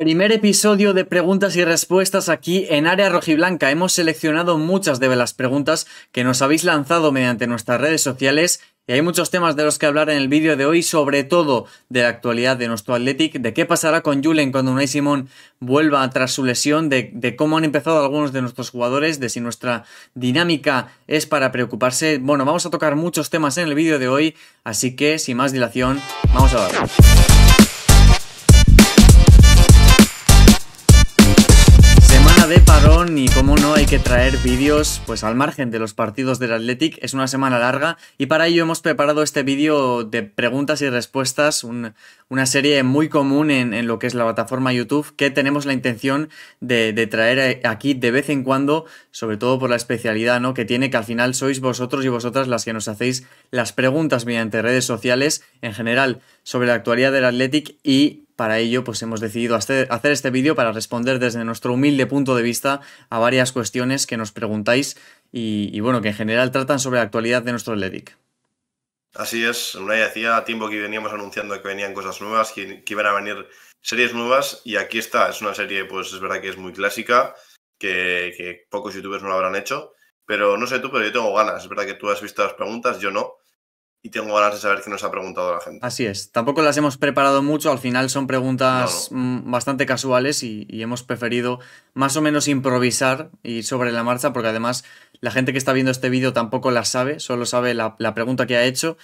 Primer episodio de preguntas y respuestas aquí en Área Rojiblanca. Hemos seleccionado muchas de las preguntas que nos habéis lanzado mediante nuestras redes sociales y hay muchos temas de los que hablar en el vídeo de hoy, sobre todo de la actualidad de nuestro Athletic, de qué pasará con Julen cuando Unai Simón vuelva tras su lesión, de, cómo han empezado algunos de nuestros jugadores, de si nuestra dinámica es para preocuparse. Bueno, vamos a tocar muchos temas en el vídeo de hoy, así que sin más dilación, vamos a ver. y cómo no hay que traer vídeos pues al margen de los partidos del Athletic, es una semana larga y para ello hemos preparado este vídeo de preguntas y respuestas, una serie muy común en, lo que es la plataforma YouTube que tenemos la intención de, de, traer aquí de vez en cuando, sobre todo por la especialidad ¿no? que tiene que al final sois vosotros y vosotras las que nos hacéis las preguntas mediante redes sociales en general sobre la actualidad del Athletic y para ello, pues hemos decidido hacer este vídeo para responder desde nuestro humilde punto de vista a varias cuestiones que nos preguntáis y, bueno, que en general tratan sobre la actualidad de nuestro LEDIC. Así es, Unai decía tiempo que veníamos anunciando que venían cosas nuevas, que, iban a venir series nuevas y aquí está, es una serie, pues es verdad que es muy clásica, que, que pocos youtubers no la habrán hecho, pero no sé tú, pero yo tengo ganas, es verdad que tú has visto las preguntas, yo no, y tengo ganas de saber qué nos ha preguntado la gente. Así es, tampoco las hemos preparado mucho, al final son preguntas bastante casuales y, hemos preferido más o menos improvisar y sobre la marcha, porque además la gente que está viendo este vídeo tampoco las sabe, solo sabe la, pregunta que ha hecho.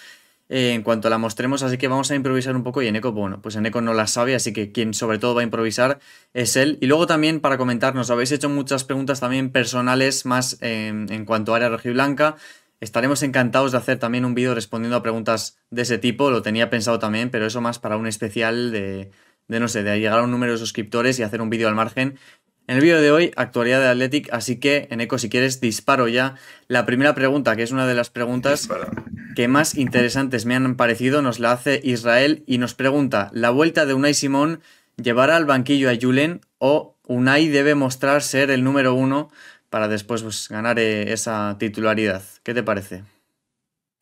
Eh, en cuanto la mostremos, así que vamos a improvisar un poco y Eneco, bueno, pues Eneco no la sabe, así que quien sobre todo va a improvisar es él. Y luego también para comentarnos, habéis hecho muchas preguntas también personales más eh, en cuanto a área rojiblanca, blanca Estaremos encantados de hacer también un vídeo respondiendo a preguntas de ese tipo, lo tenía pensado también, pero eso más para un especial de, no sé, de llegar a un número de suscriptores y hacer un vídeo al margen. En el vídeo de hoy, actualidad de Athletic, así que, en eco si quieres, disparo ya. La primera pregunta, que es una de las preguntas que más interesantes me han parecido, nos la hace Israel y nos pregunta, ¿la vuelta de Unai Simón llevará al banquillo a Julen o Unai debe mostrar ser el número uno para después pues, ganar eh, esa titularidad. ¿Qué te parece?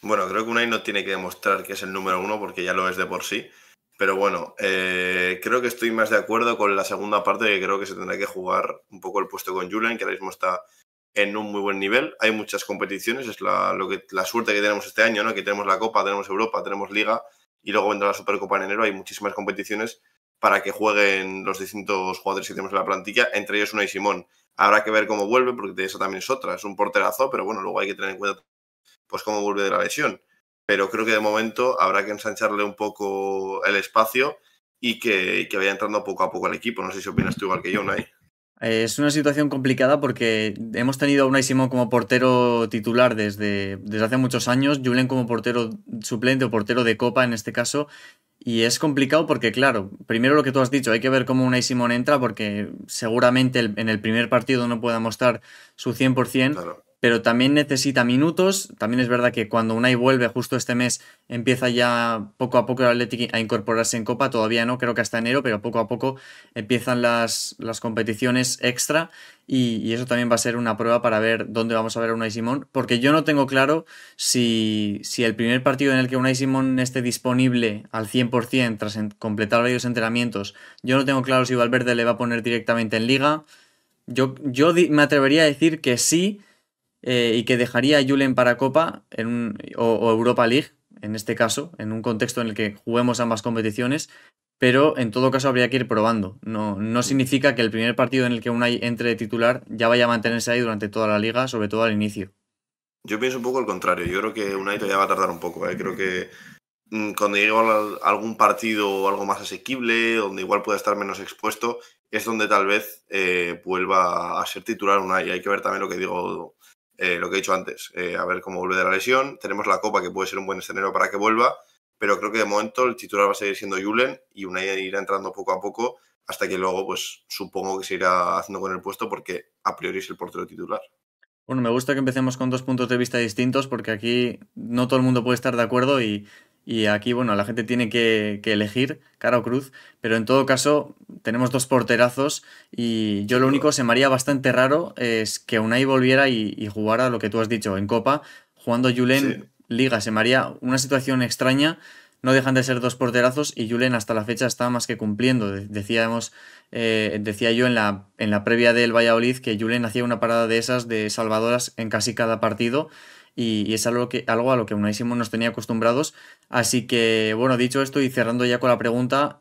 Bueno, creo que Unai no tiene que demostrar que es el número uno porque ya lo es de por sí. Pero bueno, eh, creo que estoy más de acuerdo con la segunda parte que creo que se tendrá que jugar un poco el puesto con Julian, que ahora mismo está en un muy buen nivel. Hay muchas competiciones, es la, lo que, la suerte que tenemos este año, ¿no? que tenemos la Copa, tenemos Europa, tenemos Liga y luego vendrá la Supercopa en enero. Hay muchísimas competiciones para que jueguen los distintos jugadores que tenemos en la plantilla, entre ellos una y Simón. Habrá que ver cómo vuelve, porque esa también es otra, es un porterazo, pero bueno, luego hay que tener en cuenta pues cómo vuelve de la lesión. Pero creo que de momento habrá que ensancharle un poco el espacio y que, vaya entrando poco a poco al equipo. No sé si opinas tú igual que yo, Nay. Eh, es una situación complicada porque hemos tenido a Unai Simón como portero titular desde, desde hace muchos años, Julen como portero suplente o portero de copa en este caso, y es complicado porque, claro, primero lo que tú has dicho, hay que ver cómo Unai Simón entra porque seguramente en el primer partido no pueda mostrar su 100%, claro pero también necesita minutos. También es verdad que cuando Unai vuelve justo este mes empieza ya poco a poco el Athletic a incorporarse en Copa, todavía no, creo que hasta enero, pero poco a poco empiezan las, competiciones extra y, eso también va a ser una prueba para ver dónde vamos a ver a Unai Simón, porque yo no tengo claro si, si el primer partido en el que Unai Simón esté disponible al 100% tras completar varios entrenamientos, yo no tengo claro si Valverde le va a poner directamente en liga. Yo, yo me atrevería a decir que sí, eh, y que dejaría a Julen para Copa en o, Europa League, en este caso, en un contexto en el que juguemos ambas competiciones, pero en todo caso habría que ir probando. No, no significa que el primer partido en el que Unai entre de titular ya vaya a mantenerse ahí durante toda la liga, sobre todo al inicio. Yo pienso un poco al contrario. Yo creo que Unai todavía va a tardar un poco. ¿eh? Creo que mm, cuando llegue a algún partido o algo más asequible, donde igual pueda estar menos expuesto, es donde tal vez eh, vuelva a ser titular Unai. Hay que ver también lo que digo eh, lo que he dicho antes, eh, a ver cómo vuelve de la lesión. Tenemos la Copa, que puede ser un buen escenario para que vuelva, pero creo que de momento el titular va a seguir siendo Julen y una irá entrando poco a poco hasta que luego, pues supongo que se irá haciendo con el puesto porque a priori es el portero titular. Bueno, me gusta que empecemos con dos puntos de vista distintos porque aquí no todo el mundo puede estar de acuerdo y y aquí, bueno, la gente tiene que, elegir cara o cruz, pero en todo caso tenemos dos porterazos y yo lo único se me haría bastante raro es que Unai volviera y, jugara lo que tú has dicho en Copa, jugando Julen Liga, se me haría una situación extraña, no dejan de ser dos porterazos y Julen hasta la fecha está más que cumpliendo. Decíamos, eh, decía yo en la, en la previa del Valladolid que Julen hacía una parada de esas de salvadoras en casi cada partido y, es algo, que, algo a lo que Unaísimo nos tenía acostumbrados. Así que, bueno, dicho esto y cerrando ya con la pregunta,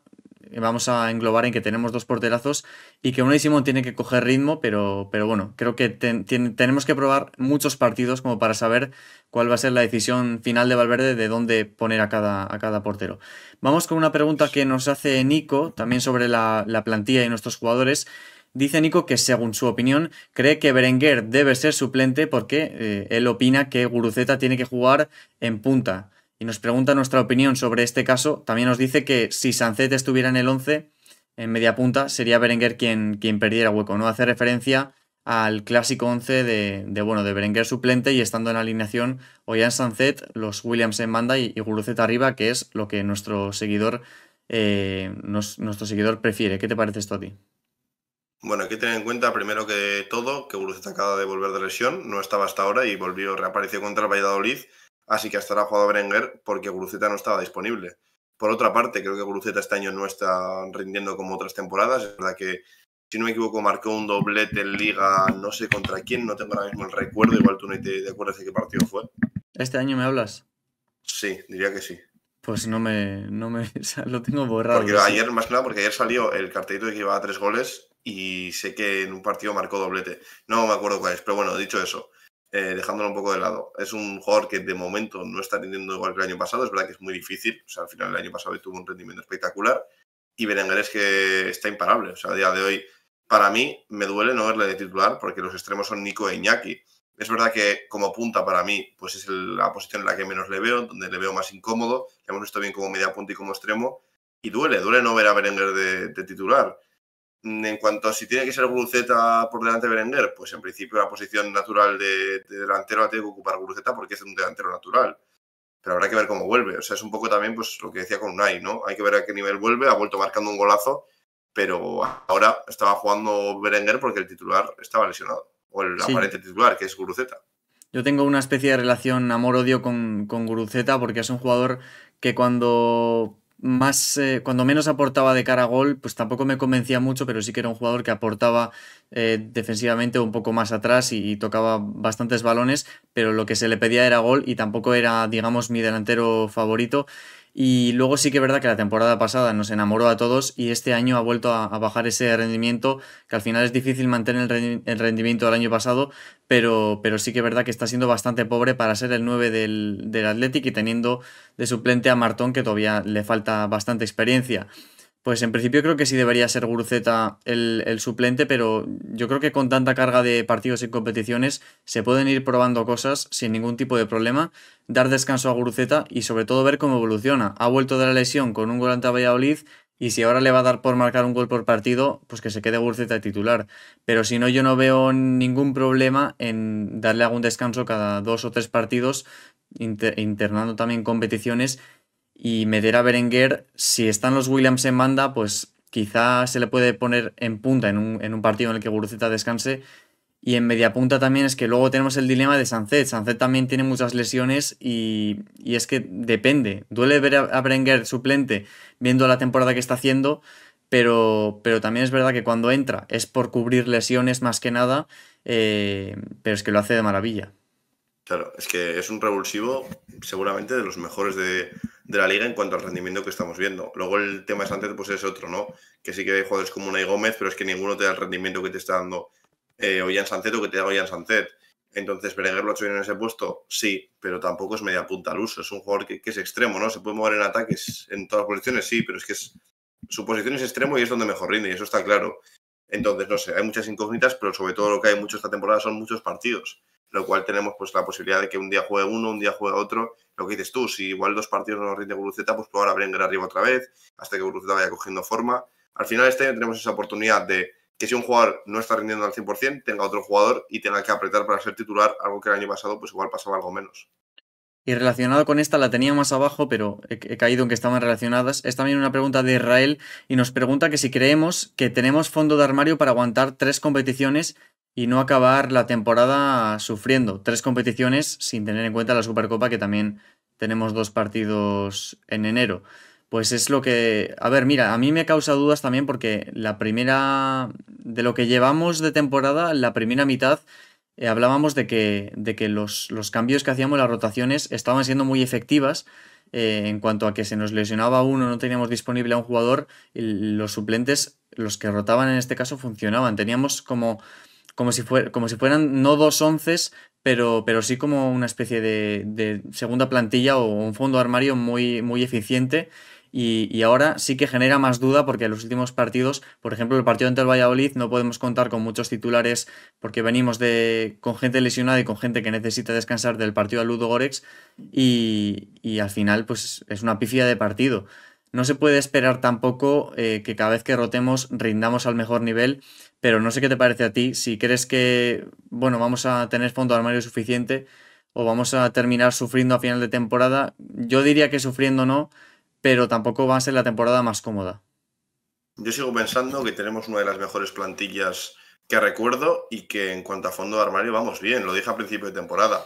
vamos a englobar en que tenemos dos porterazos y que Unaísimo tiene que coger ritmo, pero, pero bueno, creo que tenemos que probar muchos partidos como para saber cuál va a ser la decisión final de Valverde de dónde poner a cada, a cada portero. Vamos con una pregunta que nos hace Nico, también sobre la plantilla y nuestros jugadores. Dice Nico que, según su opinión, cree que Berenguer debe ser suplente porque eh, él opina que Guruceta tiene que jugar en punta. Y nos pregunta nuestra opinión sobre este caso. También nos dice que si Sancet estuviera en el 11, en media punta, sería Berenguer quien, quien perdiera hueco. No hace referencia al clásico 11 de, bueno, de Berenguer suplente y estando en alineación en Sancet, los Williams en manda y, Guruzeta arriba, que es lo que nuestro seguidor, eh, nuestro seguidor prefiere. ¿Qué te parece esto a ti? Bueno, hay que tener en cuenta primero que todo que Guruceta acaba de volver de lesión, no estaba hasta ahora y volvió, reapareció contra el Valladolid, así que hasta ahora ha jugado Berenguer porque Guruceta no estaba disponible. Por otra parte, creo que Guruceta este año no está rindiendo como otras temporadas, es verdad que, si no me equivoco, marcó un doblete en Liga, no sé contra quién, no tengo ahora mismo el recuerdo, igual tú no te, acuerdas de qué partido fue. ¿Este año me hablas? Sí, diría que sí. Pues no me, no me, lo tengo borrado. Porque ayer, más que nada, porque ayer salió el cartelito de que iba a tres goles y sé que en un partido marcó doblete. No me acuerdo cuál es, pero bueno, dicho eso, eh, dejándolo un poco de lado, es un jugador que de momento no está teniendo igual que el año pasado, es verdad que es muy difícil, o sea, al final el año pasado tuvo un rendimiento espectacular y Berenguer es que está imparable, o sea, a día de hoy, para mí, me duele no verle de titular porque los extremos son Nico e Iñaki. Es verdad que como punta para mí, pues es la posición en la que menos le veo, donde le veo más incómodo, le hemos visto bien como media punta y como extremo, y duele, duele no ver a Berenguer de titular. Mm, en cuanto a si tiene que ser Guruceta por delante de Berenguer, pues en principio la posición natural de, delantero la tiene que ocupar Guruceta porque es un delantero natural. Pero habrá que ver cómo vuelve. O sea, es un poco también pues lo que decía con Unai, ¿no? Hay que ver a qué nivel vuelve. Ha vuelto marcando un golazo, pero ahora estaba jugando Berenguer porque el titular estaba lesionado. O el aparente titular, que es Guruceta. Yo tengo una especie de relación amor-odio con, con Guruceta porque es un jugador que cuando más, eh, cuando menos aportaba de cara a gol, pues tampoco me convencía mucho, pero sí que era un jugador que aportaba eh, defensivamente un poco más atrás y, tocaba bastantes balones, pero lo que se le pedía era gol y tampoco era, digamos, mi delantero favorito. Y luego sí que es verdad que la temporada pasada nos enamoró a todos y este año ha vuelto a, bajar ese rendimiento, que al final es difícil mantener el, rendimiento del año pasado, pero, pero, sí que es verdad que está siendo bastante pobre para ser el 9 del, del Athletic y teniendo de suplente a Martón que todavía le falta bastante experiencia. Pues en principio creo que sí debería ser Guruceta el, suplente, pero yo creo que con tanta carga de partidos y competiciones se pueden ir probando cosas sin ningún tipo de problema, dar descanso a Guruceta y sobre todo ver cómo evoluciona. Ha vuelto de la lesión con un gol ante Valladolid y si ahora le va a dar por marcar un gol por partido, pues que se quede Guruceta titular. Pero si no, yo no veo ningún problema en darle algún descanso cada dos o tres partidos, internando también competiciones y meter a Berenguer, si están los Williams en banda, pues quizá se le puede poner en punta en un, partido en el que Guruceta descanse. Y en media punta también es que luego tenemos el dilema de Sancet. Sancet también tiene muchas lesiones y, es que depende. Duele ver a Berenguer suplente viendo la temporada que está haciendo, pero, pero también es verdad que cuando entra es por cubrir lesiones más que nada, eh, pero es que lo hace de maravilla. Claro, es que es un revulsivo seguramente de los mejores de, de la liga en cuanto al rendimiento que estamos viendo. Luego el tema de Sánchez pues es otro, ¿no? Que sí que hay jugadores como Unai Gómez, pero es que ninguno te da el rendimiento que te está dando eh, Ollán o que te da Ollán Sánchez. Entonces, Berenguer lo ha hecho bien en ese puesto, sí, pero tampoco es media punta al uso. Es un jugador que, es extremo, ¿no? Se puede mover en ataques en todas posiciones, sí, pero es que es, su posición es extremo y es donde mejor rinde, y eso está claro. Entonces, no sé, hay muchas incógnitas, pero sobre todo lo que hay mucho esta temporada son muchos partidos lo cual tenemos pues la posibilidad de que un día juegue uno, un día juegue otro. Lo que dices tú, si igual dos partidos no rinde Guruceta, pues ahora a arriba otra vez, hasta que Guruceta vaya cogiendo forma. Al final este año tenemos esa oportunidad de que si un jugador no está rindiendo al 100%, tenga otro jugador y tenga que apretar para ser titular, algo que el año pasado pues igual pasaba algo menos. Y relacionado con esta, la tenía más abajo, pero he, caído en que estaban relacionadas. Es también una pregunta de Israel y nos pregunta que si creemos que tenemos fondo de armario para aguantar tres competiciones y no acabar la temporada sufriendo tres competiciones sin tener en cuenta la Supercopa, que también tenemos dos partidos en enero. Pues es lo que... A ver, mira, a mí me causa dudas también porque la primera... De lo que llevamos de temporada, la primera mitad, eh, hablábamos de que, de que los, cambios que hacíamos, las rotaciones, estaban siendo muy efectivas. Eh, en cuanto a que se nos lesionaba uno, no teníamos disponible a un jugador, los suplentes, los que rotaban en este caso, funcionaban. Teníamos como como si, como si fueran no dos onces, pero, pero sí como una especie de, segunda plantilla o un fondo armario muy, muy eficiente. Y, ahora sí que genera más duda porque en los últimos partidos, por ejemplo, el partido ante el Valladolid, no podemos contar con muchos titulares porque venimos de, con gente lesionada y con gente que necesita descansar del partido al Ludo Gorex y, al final pues es una pifia de partido. No se puede esperar tampoco eh, que cada vez que rotemos rindamos al mejor nivel pero no sé qué te parece a ti, si crees que, bueno, vamos a tener fondo de armario suficiente o vamos a terminar sufriendo a final de temporada. Yo diría que sufriendo no, pero tampoco va a ser la temporada más cómoda. Yo sigo pensando que tenemos una de las mejores plantillas que recuerdo y que en cuanto a fondo de armario vamos bien, lo dije a principio de temporada.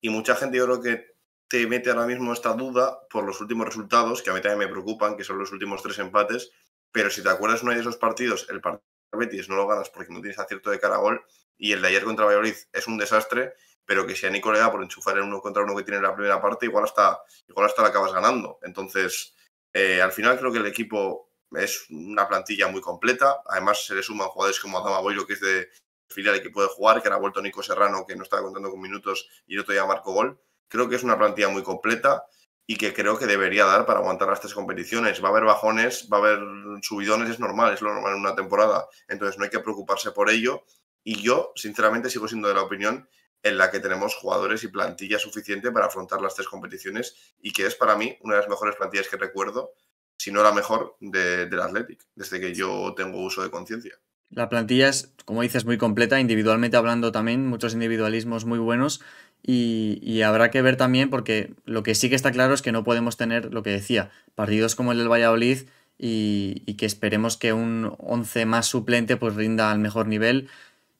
Y mucha gente yo creo que te mete ahora mismo esta duda por los últimos resultados, que a mí también me preocupan, que son los últimos tres empates, pero si te acuerdas uno de esos partidos, el partido Betis no lo ganas porque no tienes acierto de cara a gol y el de ayer contra Valladolid es un desastre, pero que si a Nico le da por enchufar en uno contra uno que tiene la primera parte, igual hasta, igual hasta la acabas ganando. Entonces, eh, al final creo que el equipo es una plantilla muy completa. Además, se le suman jugadores como Adama Boyo, que es de filial que puede jugar, que ahora ha vuelto Nico Serrano, que no estaba contando con minutos y el otro ya marcó gol. Creo que es una plantilla muy completa y que creo que debería dar para aguantar las tres competiciones. Va a haber bajones, va a haber subidones, es normal, es lo normal en una temporada. Entonces no hay que preocuparse por ello. Y yo, sinceramente, sigo siendo de la opinión en la que tenemos jugadores y plantilla suficiente para afrontar las tres competiciones y que es para mí una de las mejores plantillas que recuerdo, si no la mejor, del Athletic, desde que yo tengo uso de conciencia. La plantilla es, como dices, muy completa, individualmente hablando también, muchos individualismos muy buenos. Y, habrá que ver también, porque lo que sí que está claro es que no podemos tener, lo que decía, partidos como el del Valladolid y, que esperemos que un 11 más suplente pues rinda al mejor nivel.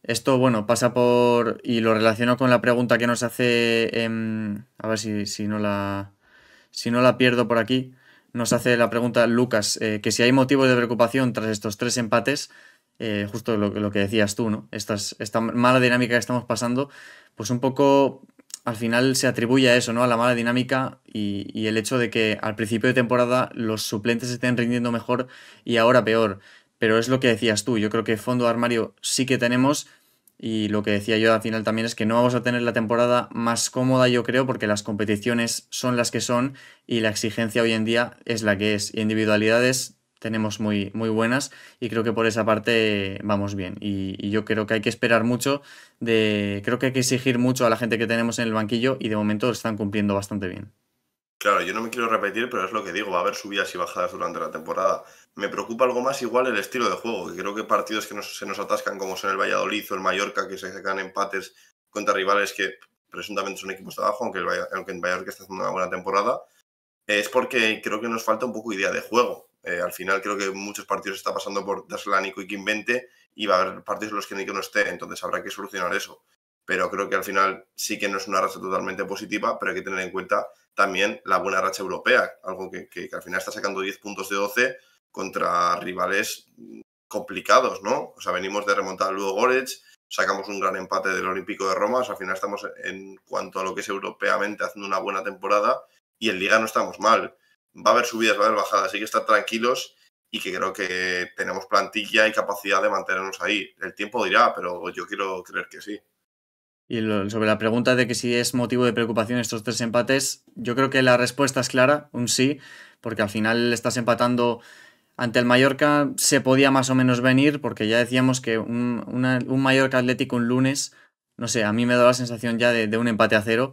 Esto, bueno, pasa por, y lo relaciono con la pregunta que nos hace, em, a ver si, no la, si no la pierdo por aquí, nos hace la pregunta Lucas, eh, que si hay motivo de preocupación tras estos tres empates, eh, justo lo, lo, que decías tú, ¿no? Esta, esta mala dinámica que estamos pasando, pues un poco al final se atribuye a eso, ¿no? A la mala dinámica y, el hecho de que al principio de temporada los suplentes estén rindiendo mejor y ahora peor. Pero es lo que decías tú, yo creo que fondo de armario sí que tenemos y lo que decía yo al final también es que no vamos a tener la temporada más cómoda, yo creo, porque las competiciones son las que son y la exigencia hoy en día es la que es. Individualidades tenemos muy, muy buenas y creo que por esa parte vamos bien. Y, yo creo que hay que esperar mucho, de, creo que hay que exigir mucho a la gente que tenemos en el banquillo y de momento están cumpliendo bastante bien. Claro, yo no me quiero repetir, pero es lo que digo, va a haber subidas y bajadas durante la temporada. Me preocupa algo más igual el estilo de juego, que creo que partidos que se nos atascan como son el Valladolid o el Mallorca, que se sacan empates contra rivales que presuntamente son equipos de abajo, aunque el, aunque el está haciendo una buena temporada, es porque creo que nos falta un poco idea de juego. Eh, al final creo que muchos partidos está pasando por dársela y que invente y va a haber partidos en los que que no esté, entonces habrá que solucionar eso. Pero creo que al final sí que no es una racha totalmente positiva, pero hay que tener en cuenta también la buena racha europea, algo que, al final está sacando 10 puntos de 12 contra rivales complicados, ¿no? O sea, venimos de remontar luego Goretz, sacamos un gran empate del Olímpico de Roma, o sea, al final estamos en cuanto a lo que es europeamente haciendo una buena temporada y en liga no estamos mal va a haber subidas, va a haber bajadas, así que estar tranquilos y que creo que tenemos plantilla y capacidad de mantenernos ahí. El tiempo dirá, pero yo quiero creer que sí. Y sobre la pregunta de que si es motivo de preocupación estos tres empates, yo creo que la respuesta es clara, un sí, porque al final estás empatando ante el Mallorca, se podía más o menos venir, porque ya decíamos que un, Mallorca Atlético un lunes, no sé, a mí me da la sensación ya de, de un empate a cero.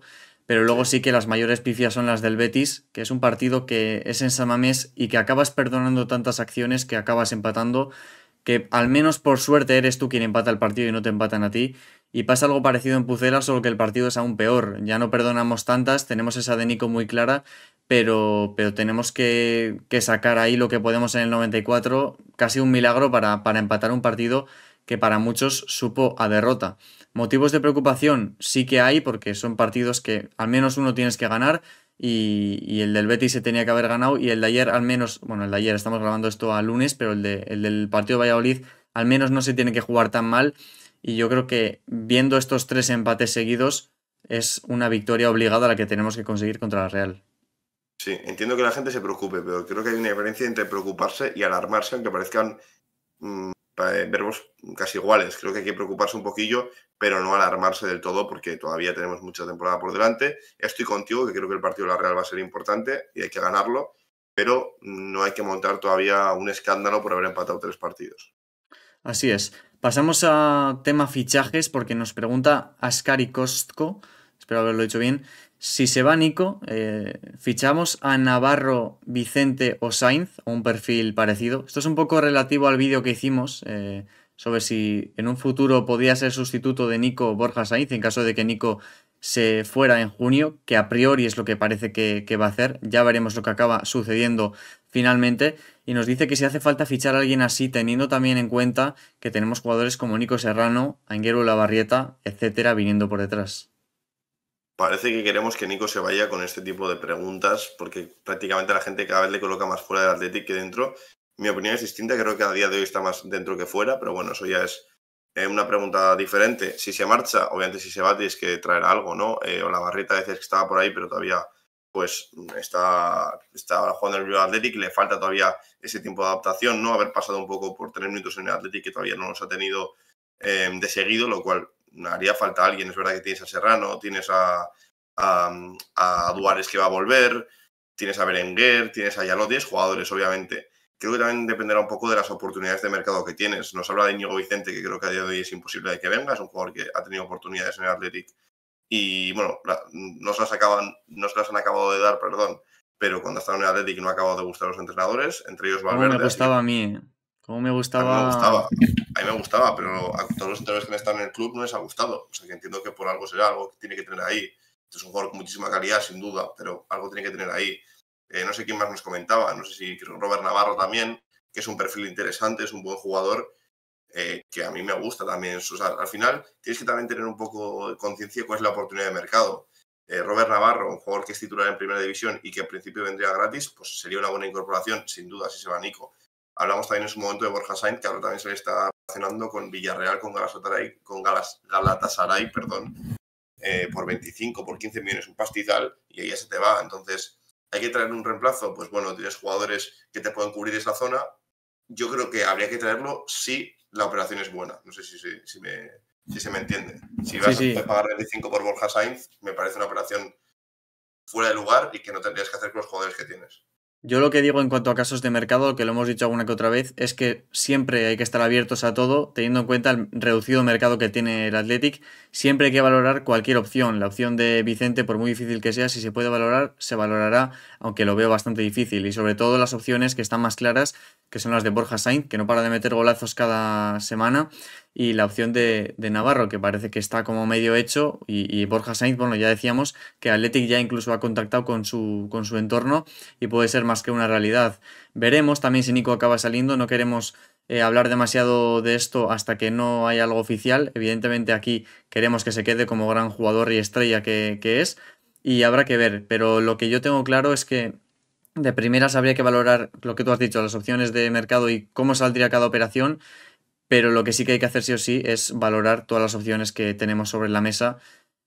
Pero luego sí que las mayores pifias son las del Betis, que es un partido que es en Samamés y que acabas perdonando tantas acciones que acabas empatando, que al menos por suerte eres tú quien empata el partido y no te empatan a ti. Y pasa algo parecido en Pucela, solo que el partido es aún peor. Ya no perdonamos tantas, tenemos esa de Nico muy clara, pero, pero tenemos que, sacar ahí lo que podemos en el 94, casi un milagro para, para empatar un partido que para muchos supo a derrota. Motivos de preocupación sí que hay porque son partidos que al menos uno tienes que ganar y, el del Betis se tenía que haber ganado y el de ayer al menos, bueno, el de ayer estamos grabando esto a lunes, pero el, del partido de Valladolid al menos no se tiene que jugar tan mal y yo creo que viendo estos tres empates seguidos es una victoria obligada a la que tenemos que conseguir contra la Real. Sí, entiendo que la gente se preocupe, pero creo que hay una diferencia entre preocuparse y alarmarse, aunque parezcan mm, eh, verbos casi iguales. Creo que hay que preocuparse un poquillo, pero no alarmarse del todo porque todavía tenemos mucha temporada por delante. Estoy contigo, que creo que el partido de la Real va a ser importante y hay que ganarlo, pero no hay que montar todavía un escándalo por haber empatado tres partidos. Así es. Pasamos a tema fichajes porque nos pregunta Ascari Costco espero haberlo dicho bien, si se va Nico, eh, fichamos a Navarro, Vicente o Sainz, o un perfil parecido. Esto es un poco relativo al vídeo que hicimos eh, sobre si en un futuro podía ser sustituto de Nico Borja Sainz, en caso de que Nico se fuera en junio, que a priori es lo que parece que, va a hacer. Ya veremos lo que acaba sucediendo finalmente. Y nos dice que si hace falta fichar a alguien así, teniendo también en cuenta que tenemos jugadores como Nico Serrano, Anguero Lavarrieta, etcétera, viniendo por detrás. Parece que queremos que Nico se vaya con este tipo de preguntas, porque prácticamente la gente cada vez le coloca más fuera del Athletic que dentro. Mi opinión es distinta, creo que a día de hoy está más dentro que fuera, pero bueno, eso ya es eh, una pregunta diferente. Si se marcha, obviamente si se va tienes que traer algo, ¿no? Eh, o la barrita veces que estaba por ahí, pero todavía pues está, está jugando en el Athletic, le falta todavía ese tiempo de adaptación, ¿no? Haber pasado un poco por tres minutos en el Athletic que todavía no los ha tenido eh, de seguido, lo cual haría falta alguien. Es verdad que tienes a Serrano, tienes a, a, que va a volver, tienes a Berenguer, tienes a Llano, jugadores, obviamente. Creo que también dependerá un poco de las oportunidades de mercado que tienes. Nos habla de Íñigo Vicente, que creo que a día de hoy es imposible que venga, es un jugador que ha tenido oportunidades en el Athletic y, bueno, no se las, acaban, han acabado de dar, perdón, pero cuando ha en el Athletic no ha acabado de gustar a los entrenadores, entre ellos Valverde. Bueno, me a mí. Eh. Cómo me gustaba. A mí me gustaba, pero a todos los entrenadores que han estado en el club no les ha gustado. O sea, que entiendo que por algo será algo que tiene que tener ahí. Es un jugador con muchísima calidad, sin duda, pero algo tiene que tener ahí. Eh, no sé quién más nos comentaba, no sé si Robert Navarro también, que es un perfil interesante, es un buen jugador, eh, que a mí me gusta también. O al final tienes que también tener un poco de conciencia cuál es la oportunidad de mercado. Eh, Robert Navarro, un jugador que es titular en primera división y que al principio vendría gratis, pues sería una buena incorporación, sin duda, si se va Nico. Hablamos también en su momento de Borja Sainz, que ahora también se le está relacionando con Villarreal, con Galatasaray, con Galatasaray perdón, eh, por 25, por 15 millones, un pastizal, y ahí ya se te va. Entonces, ¿hay que traer un reemplazo? Pues bueno, tienes jugadores que te pueden cubrir esa zona. Yo creo que habría que traerlo si la operación es buena. No sé si, se me entiende. Si vas a pagar 25 por Borja Sainz, me parece una operación fuera de lugar y que no tendrías que hacer con los jugadores que tienes. Yo lo que digo en cuanto a casos de mercado, que lo hemos dicho alguna que otra vez, es que siempre hay que estar abiertos a todo, teniendo en cuenta el reducido mercado que tiene el Athletic. Siempre hay que valorar cualquier opción. La opción de Vicente, por muy difícil que sea, si se puede valorar, se valorará, aunque lo veo bastante difícil. Y sobre todo las opciones que están más claras, que son las de Borja Sainz, que no para de meter golazos cada semana y la opción de, Navarro, que parece que está como medio hecho, y, Borja Sainz, bueno, ya decíamos que Athletic ya incluso ha contactado con su, con su entorno y puede ser más que una realidad. Veremos también si Nico acaba saliendo, no queremos eh, hablar demasiado de esto hasta que no haya algo oficial, evidentemente aquí queremos que se quede como gran jugador y estrella que, que es, y habrá que ver, pero lo que yo tengo claro es que de primeras habría que valorar lo que tú has dicho, las opciones de mercado y cómo saldría cada operación pero lo que sí que hay que hacer sí o sí es valorar todas las opciones que tenemos sobre la mesa,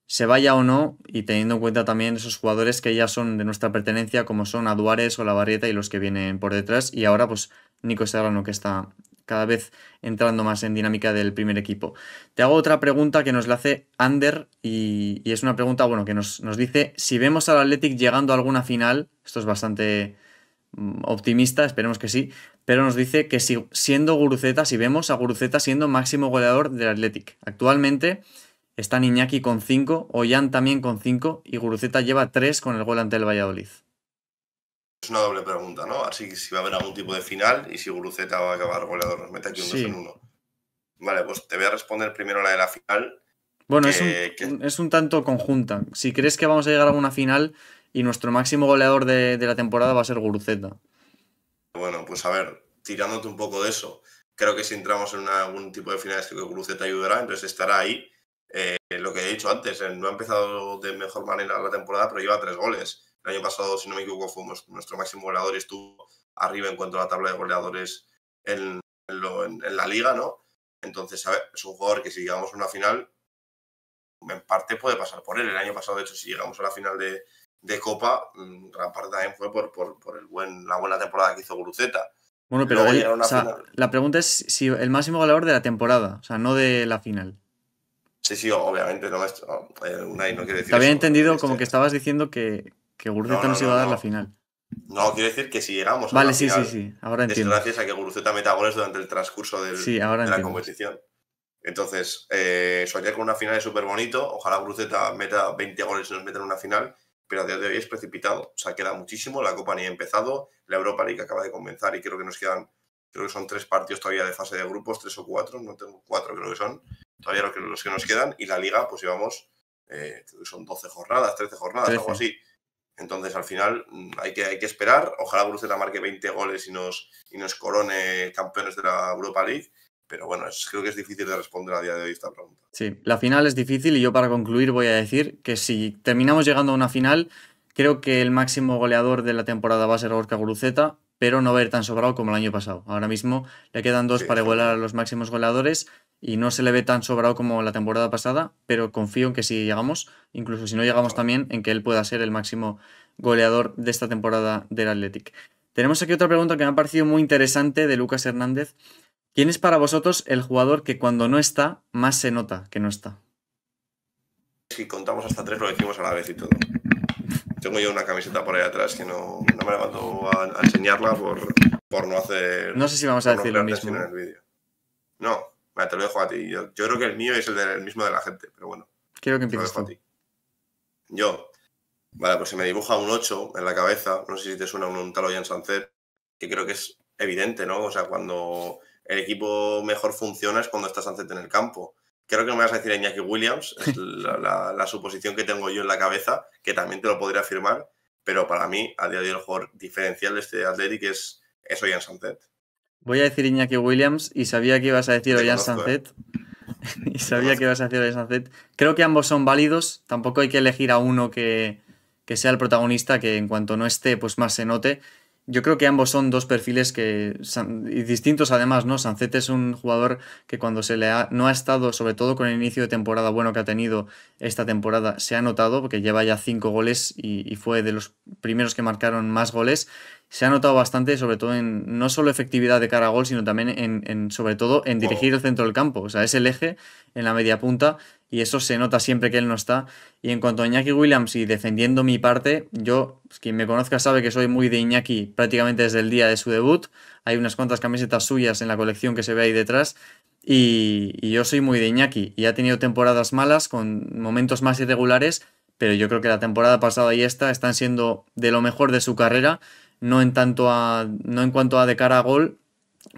se vaya o no, y teniendo en cuenta también esos jugadores que ya son de nuestra pertenencia, como son Aduares o La Barrieta y los que vienen por detrás, y ahora pues Nico Serrano que está cada vez entrando más en dinámica del primer equipo. Te hago otra pregunta que nos la hace Ander y, es una pregunta, bueno, que nos, nos, dice si vemos al Athletic llegando a alguna final, esto es bastante mm, optimista, esperemos que sí, pero nos dice que si, siendo Guruceta, si vemos a Guruceta siendo máximo goleador del Athletic. Actualmente está Niñaki con 5, Ollán también con 5 y Guruceta lleva 3 con el gol ante el Valladolid. Es una doble pregunta, ¿no? Así que si va a haber algún tipo de final y si Guruceta va a acabar goleador, nos mete aquí un 2 en 1. Vale, pues te voy a responder primero la de la final. Bueno, es, un, tanto conjunta. Si crees que vamos a llegar a una final y nuestro máximo goleador de, de la temporada va a ser Guruceta. Bueno, pues a ver, tirándote un poco de eso, creo que si entramos en algún tipo de final, este que Cruce te ayudará, entonces estará ahí. Eh, lo que he dicho antes, eh, no ha empezado de mejor manera la temporada, pero lleva tres goles. El año pasado, si no me equivoco, fuimos nuestro máximo goleador y estuvo arriba en cuanto a la tabla de goleadores en, en la liga, ¿no? Entonces, a ver, es un jugador que si llegamos a una final, en parte puede pasar por él. El año pasado, de hecho, si llegamos a la final de, de Copa, mm, gran parte también fue por, por, el buen, la buena temporada que hizo Guruceta. Bueno, pero la pregunta es si el máximo goleador de la temporada, o sea, no de la final. Sí, sí, obviamente, no, eh, no, quiere decir. había entendido este como que estabas diciendo que, que Guruceta no, nos iba a dar la final. No, quiero decir que si llegamos vale, a la sí, final, sí, sí, ahora entiendo. gracias a que Guruceta meta goles durante el transcurso del, de la competición. Entonces, eh, soñar con una final es súper bonito. Ojalá Guruceta meta 20 goles y nos meta en una final pero de es precipitado. O sea, queda muchísimo, la Copa ni ha empezado, la Europa League acaba de comenzar y creo que nos quedan, creo que son tres partidos todavía de fase de grupos, tres o cuatro, no tengo cuatro creo que son, todavía los que, nos quedan, y la Liga pues llevamos, eh, son 12 jornadas, 13 jornadas, o algo así. Entonces, al final mm, hay que, hay que esperar. Ojalá Bruselas marque 20 goles y nos, y nos corone campeones de la Europa League. Pero bueno, creo que es difícil de responder a día de hoy esta pregunta. Sí, la final es difícil y yo para concluir voy a decir que si terminamos llegando a una final, creo que el máximo goleador de la temporada va a ser Orca Guruceta, pero no va a ir tan sobrado como el año pasado. Ahora mismo le quedan dos para igualar a los máximos goleadores y no se le ve tan sobrado como la temporada pasada, pero confío en que si llegamos, incluso si no llegamos también, en que él pueda ser el máximo goleador de esta temporada del Athletic. Tenemos aquí otra pregunta que me ha parecido muy interesante de Lucas Hernández ¿Quién es para vosotros el jugador que cuando no está, más se nota que no está? Si contamos hasta tres, lo decimos a la vez y todo. Tengo yo una camiseta por ahí atrás que no, me levanto a, a enseñarla por, no hacer. No sé si vamos a decir lo mismo. no, te lo dejo a ti. Yo, creo que el mío es el, mismo de la gente, pero bueno. Quiero que empieces. Lo ti. Yo. Vale, pues se me dibuja un 8 en la cabeza. No sé si te suena un, un tal en que creo que es evidente, ¿no? O sea, cuando el equipo mejor funciona es cuando está Sanzet en el campo. Creo que me vas a decir a Iñaki Williams, la, suposición que tengo yo en la cabeza, que también te lo podría afirmar, pero para mí, a día de hoy, el jugador diferencial de este Athletic es, es Sanzet. Voy a decir Iñaki Williams y sabía que ibas a decir Oyan ¿eh? Sanzet. y sabía que ibas a decir Creo que ambos son válidos, tampoco hay que elegir a uno que, que sea el protagonista, que en cuanto no esté, pues más se note. Yo creo que ambos son dos perfiles que distintos además, ¿no? Sancet es un jugador que cuando se le ha, no ha estado, sobre todo con el inicio de temporada bueno que ha tenido esta temporada, se ha notado porque lleva ya cinco goles y, fue de los primeros que marcaron más goles. Se ha notado bastante, sobre todo en no solo efectividad de cara a gol, sino también en, sobre todo en dirigir el centro del campo. O sea, es el eje en la media punta y eso se nota siempre que él no está. Y en cuanto a Iñaki Williams y defendiendo mi parte, yo, quien me conozca sabe que soy muy de Iñaki prácticamente desde el día de su debut. Hay unas cuantas camisetas suyas en la colección que se ve ahí detrás. Y, yo soy muy de Iñaki y ha tenido temporadas malas con momentos más irregulares, pero yo creo que la temporada pasada y esta están siendo de lo mejor de su carrera, no en, tanto a, no en cuanto a de cara a gol,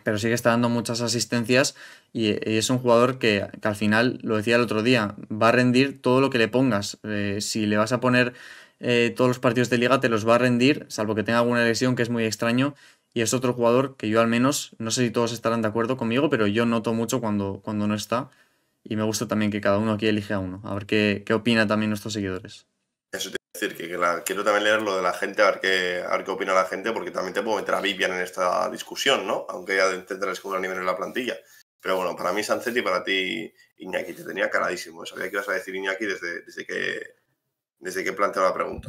pero sí que está dando muchas asistencias y, es un jugador que, al final, lo decía el otro día, va a rendir todo lo que le pongas. Eh, si le vas a poner eh, todos los partidos de liga, te los va a rendir, salvo que tenga alguna lesión, que es muy extraño. Y es otro jugador que yo al menos, no sé si todos estarán de acuerdo conmigo, pero yo noto mucho cuando, cuando no está. Y me gusta también que cada uno aquí elige a uno. A ver qué, qué opinan también nuestros seguidores decir, que, quiero también leer lo de la gente, a ver, qué, qué opina la gente, porque también te puedo meter a Vivian en esta discusión, ¿no? Aunque ya tendrás como a nivel en la plantilla. Pero bueno, para mí Sancet y para ti Iñaki, te tenía caradísimo. Sabía que ibas a decir Iñaki desde, desde que, desde que planteaba la pregunta.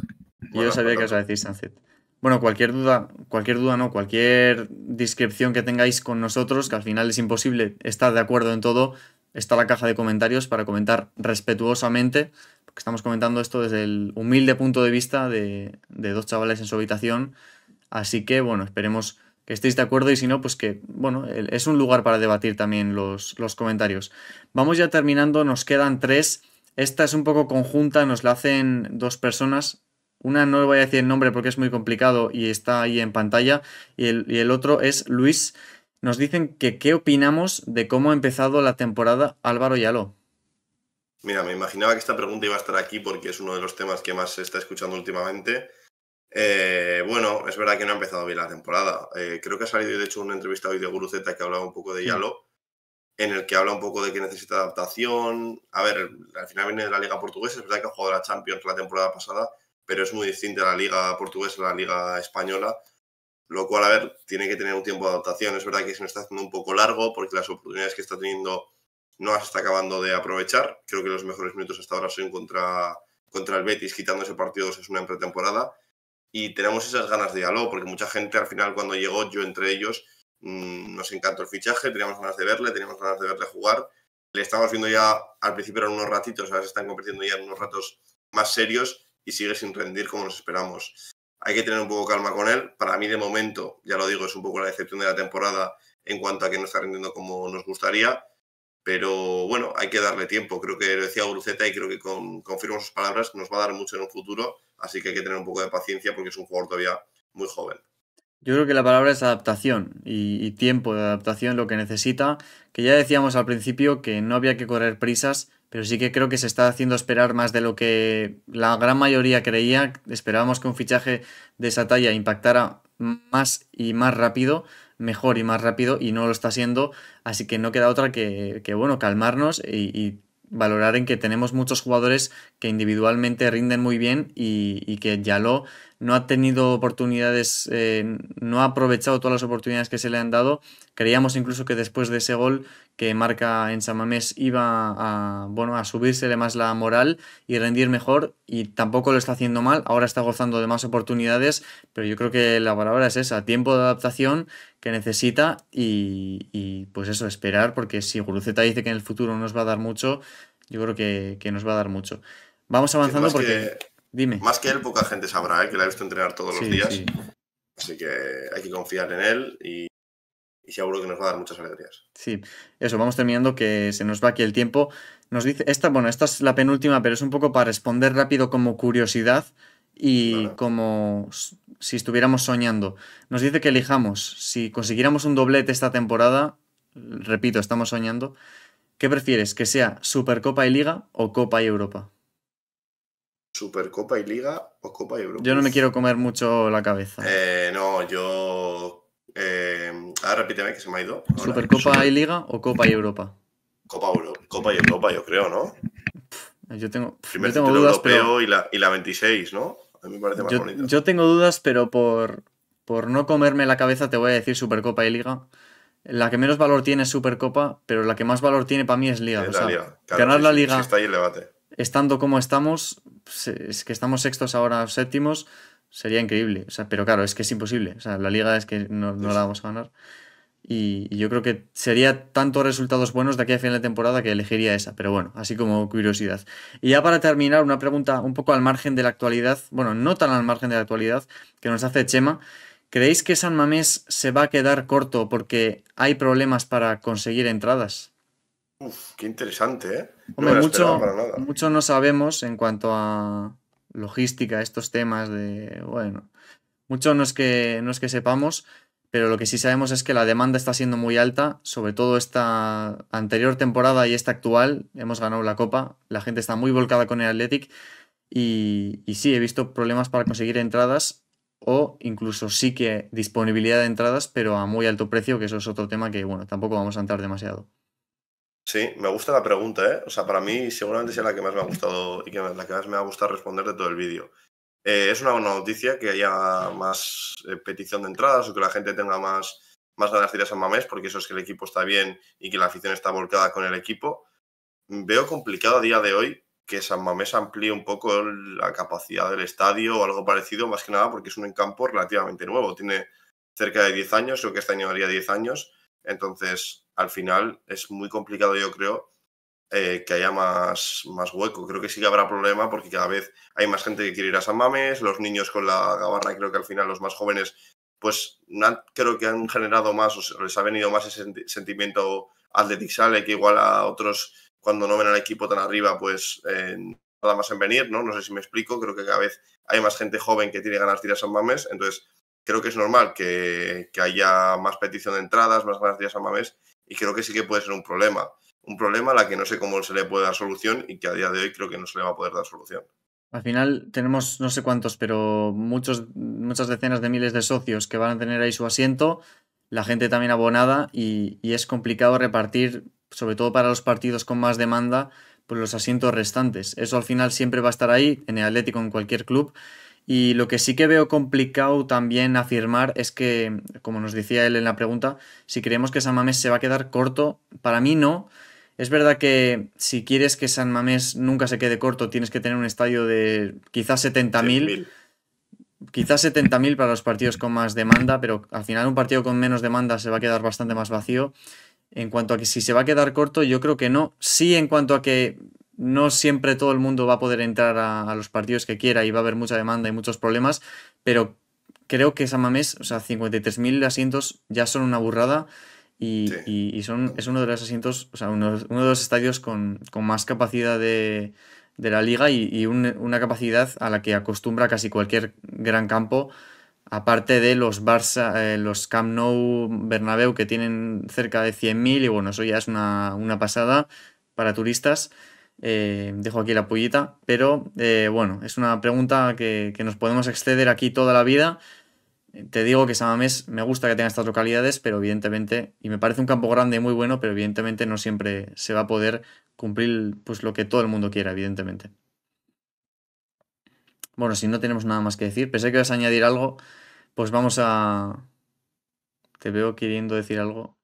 Yo sabía que ibas a decir Sancet. Bueno, cualquier duda, cualquier duda no, cualquier descripción que tengáis con nosotros, que al final es imposible estar de acuerdo en todo, está la caja de comentarios para comentar respetuosamente, porque estamos comentando esto desde el humilde punto de vista de, dos chavales en su habitación. Así que, bueno, esperemos que estéis de acuerdo y si no, pues que, bueno, es un lugar para debatir también los, los, comentarios. Vamos ya terminando, nos quedan tres. Esta es un poco conjunta, nos la hacen dos personas. Una no le voy a decir el nombre porque es muy complicado y está ahí en pantalla. Y el, y el otro es Luis, nos dicen que qué opinamos de cómo ha empezado la temporada Álvaro Yalo. Mira, me imaginaba que esta pregunta iba a estar aquí porque es uno de los temas que más se está escuchando últimamente. Eh, bueno, es verdad que no ha empezado bien la temporada. Eh, creo que ha salido, de hecho, una entrevista hoy de Guruzeta que hablaba un poco de Yalo, en el que habla un poco de que necesita adaptación. A ver, al final viene de la Liga Portuguesa, es verdad que ha jugado la Champions la temporada pasada, pero es muy distinta la Liga Portuguesa a la Liga Española lo cual, a ver, tiene que tener un tiempo de adaptación. Es verdad que se nos está haciendo un poco largo porque las oportunidades que está teniendo no las está acabando de aprovechar. Creo que los mejores minutos hasta ahora son contra, contra el Betis, quitando ese partido es una pretemporada. Y tenemos esas ganas de diálogo, porque mucha gente al final cuando llegó, yo entre ellos, mm, nos encantó el fichaje, teníamos ganas de verle, teníamos ganas de verle jugar. Le estamos viendo ya al principio eran unos ratitos, ahora se están convirtiendo ya en unos ratos más serios y sigue sin rendir como nos esperamos hay que tener un poco calma con él. Para mí, de momento, ya lo digo, es un poco la decepción de la temporada en cuanto a que no está rindiendo como nos gustaría. Pero bueno, hay que darle tiempo. Creo que lo decía Bruceta y creo que con, confirmo sus palabras, nos va a dar mucho en un futuro. Así que hay que tener un poco de paciencia porque es un jugador todavía muy joven. Yo creo que la palabra es adaptación y, y tiempo de adaptación, lo que necesita. Que ya decíamos al principio que no había que correr prisas pero sí que creo que se está haciendo esperar más de lo que la gran mayoría creía. Esperábamos que un fichaje de esa talla impactara más y más rápido, mejor y más rápido, y no lo está haciendo. Así que no queda otra que, bueno, calmarnos y, valorar en que tenemos muchos jugadores que individualmente rinden muy bien y, y que ya lo no ha tenido oportunidades, eh, no ha aprovechado todas las oportunidades que se le han dado. Creíamos incluso que después de ese gol que marca en Samamés iba a, bueno, a subírsele más la moral y rendir mejor y tampoco lo está haciendo mal. Ahora está gozando de más oportunidades, pero yo creo que la palabra es esa, tiempo de adaptación que necesita y, pues eso, esperar, porque si Guruceta dice que en el futuro nos va a dar mucho, yo creo que, nos va a dar mucho. Vamos avanzando porque... Dime. Más que él, poca gente sabrá, ¿eh? que la he visto entrenar todos los días. Así que hay que confiar en él y, seguro que nos va a dar muchas alegrías. Sí, eso, vamos terminando, que se nos va aquí el tiempo. Nos dice, esta, bueno, esta es la penúltima, pero es un poco para responder rápido como curiosidad y como si estuviéramos soñando. Nos dice que elijamos, si consiguiéramos un doblete esta temporada, repito, estamos soñando, ¿qué prefieres? ¿Que sea Supercopa y Liga o Copa y Europa? Supercopa y Liga o Copa y Europa. Yo no me quiero comer mucho la cabeza. Eh, no, yo. Eh, ahora repíteme que se me ha ido. ¿Supercopa y Liga o Copa y Europa? Copa, Copa y Europa, yo creo, ¿no? Yo tengo, Primero yo tengo dudas, europeo pero... y, la, y la 26, ¿no? A mí me parece más yo, bonito. Yo tengo dudas, pero por, por no comerme la cabeza te voy a decir Supercopa y Liga. La que menos valor tiene es Supercopa, pero la que más valor tiene para mí es Liga. ganar la Liga. está ahí el debate estando como estamos, pues, es que estamos sextos ahora séptimos, sería increíble. sea, pero claro, es que es imposible. O sea, la liga es que no, la vamos a ganar. Y, yo creo que sería tantos resultados buenos de aquí a final de temporada que elegiría esa. Pero bueno, así como curiosidad. Y ya para terminar, una pregunta un poco al margen de la actualidad. Bueno, no tan al margen de la actualidad, que nos hace Chema. ¿Creéis que San Mamés se va a quedar corto porque hay problemas para conseguir entradas? Uf, qué interesante, ¿eh? Hombre, mucho, no sabemos en cuanto a logística, estos temas de, bueno, mucho no es que, no es que sepamos, pero lo que sí sabemos es que la demanda está siendo muy alta, sobre todo esta anterior temporada y esta actual, hemos ganado la copa, la gente está muy volcada con el Athletic y, y sí, he visto problemas para conseguir entradas o incluso sí que disponibilidad de entradas, pero a muy alto precio, que eso es otro tema que, bueno, tampoco vamos a entrar demasiado. Sí, me gusta la pregunta, ¿eh? O sea, para mí seguramente sea la que más me ha gustado y que la que más me ha gustado responder de todo el vídeo. Eh, es una buena noticia que haya más eh, petición de entradas o que la gente tenga más, más ganas de ir a San Mamés, porque eso es que el equipo está bien y que la afición está volcada con el equipo. Veo complicado a día de hoy que San Mamés amplíe un poco la capacidad del estadio o algo parecido, más que nada porque es un campo relativamente nuevo. Tiene cerca de 10 años, creo que este año haría 10 años. Entonces, al final es muy complicado, yo creo, eh, que haya más, más hueco. Creo que sí que habrá problema porque cada vez hay más gente que quiere ir a San Mames, los niños con la gabarra, creo que al final los más jóvenes, pues creo que han generado más, o les ha venido más ese sentimiento atletizal, que igual a otros cuando no ven al equipo tan arriba, pues eh, nada más en venir, ¿no? No sé si me explico, creo que cada vez hay más gente joven que tiene ganas de ir a San Mames, entonces creo que es normal que, que haya más petición de entradas, más ganas de ir a San Mames y creo que sí que puede ser un problema. Un problema a la que no sé cómo se le puede dar solución y que a día de hoy creo que no se le va a poder dar solución. Al final tenemos no sé cuántos, pero muchos, muchas decenas de miles de socios que van a tener ahí su asiento, la gente también abonada y, es complicado repartir, sobre todo para los partidos con más demanda, pues los asientos restantes. Eso al final siempre va a estar ahí, en el Atlético, en cualquier club, y lo que sí que veo complicado también afirmar es que, como nos decía él en la pregunta, si creemos que San Mamés se va a quedar corto, para mí no. Es verdad que si quieres que San Mamés nunca se quede corto, tienes que tener un estadio de quizás 70.000. Quizás 70.000 para los partidos con más demanda, pero al final un partido con menos demanda se va a quedar bastante más vacío. En cuanto a que si se va a quedar corto, yo creo que no. Sí, en cuanto a que no siempre todo el mundo va a poder entrar a, los partidos que quiera y va a haber mucha demanda y muchos problemas, pero creo que esa Mamés, o sea, 53.000 asientos ya son una burrada y, son, es uno de los asientos, o sea, uno, de los estadios con, más capacidad de, la liga y, una capacidad a la que acostumbra casi cualquier gran campo, aparte de los Barça, eh, los Camp Nou, Bernabéu, que tienen cerca de 100.000 y bueno, eso ya es una, una pasada para turistas. Eh, dejo aquí la pollita pero eh, bueno, es una pregunta que, que, nos podemos exceder aquí toda la vida. Te digo que Samamés me gusta que tenga estas localidades, pero evidentemente, y me parece un campo grande y muy bueno, pero evidentemente no siempre se va a poder cumplir pues, lo que todo el mundo quiera, evidentemente. Bueno, si no tenemos nada más que decir, pensé que ibas a añadir algo, pues vamos a... Te veo queriendo decir algo.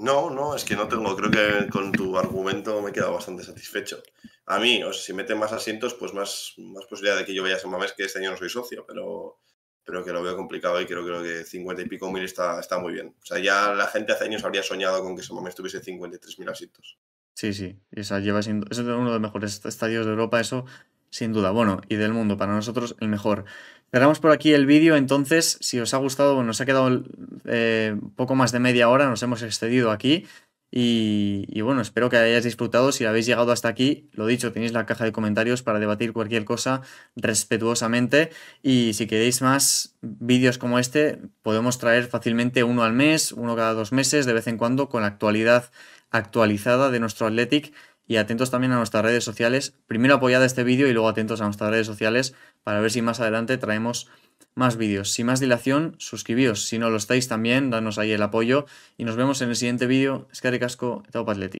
No, no, es que no tengo. Creo que con tu argumento me he quedado bastante satisfecho. A mí, o si mete más asientos, pues más, más posibilidad de que yo vaya a San Mamés, que este año no soy socio, pero, pero que lo veo complicado y creo, creo que 50 y pico mil está, muy bien. O sea, ya la gente hace años habría soñado con que San Mamés tuviese tres mil asientos. Sí, sí. O lleva siendo es uno de los mejores estadios de Europa, eso sin duda. Bueno, y del mundo, para nosotros el mejor. Cerramos por aquí el vídeo, entonces, si os ha gustado, nos ha quedado eh, poco más de media hora, nos hemos excedido aquí. Y, y, bueno, espero que hayáis disfrutado. Si habéis llegado hasta aquí, lo dicho, tenéis la caja de comentarios para debatir cualquier cosa respetuosamente. Y si queréis más vídeos como este, podemos traer fácilmente uno al mes, uno cada dos meses, de vez en cuando, con la actualidad actualizada de nuestro Athletic y atentos también a nuestras redes sociales. Primero apoyad este vídeo y luego atentos a nuestras redes sociales para ver si más adelante traemos más vídeos. Sin más dilación, suscribíos. Si no lo estáis también, danos ahí el apoyo y nos vemos en el siguiente vídeo. Es que Casco, top Patleti.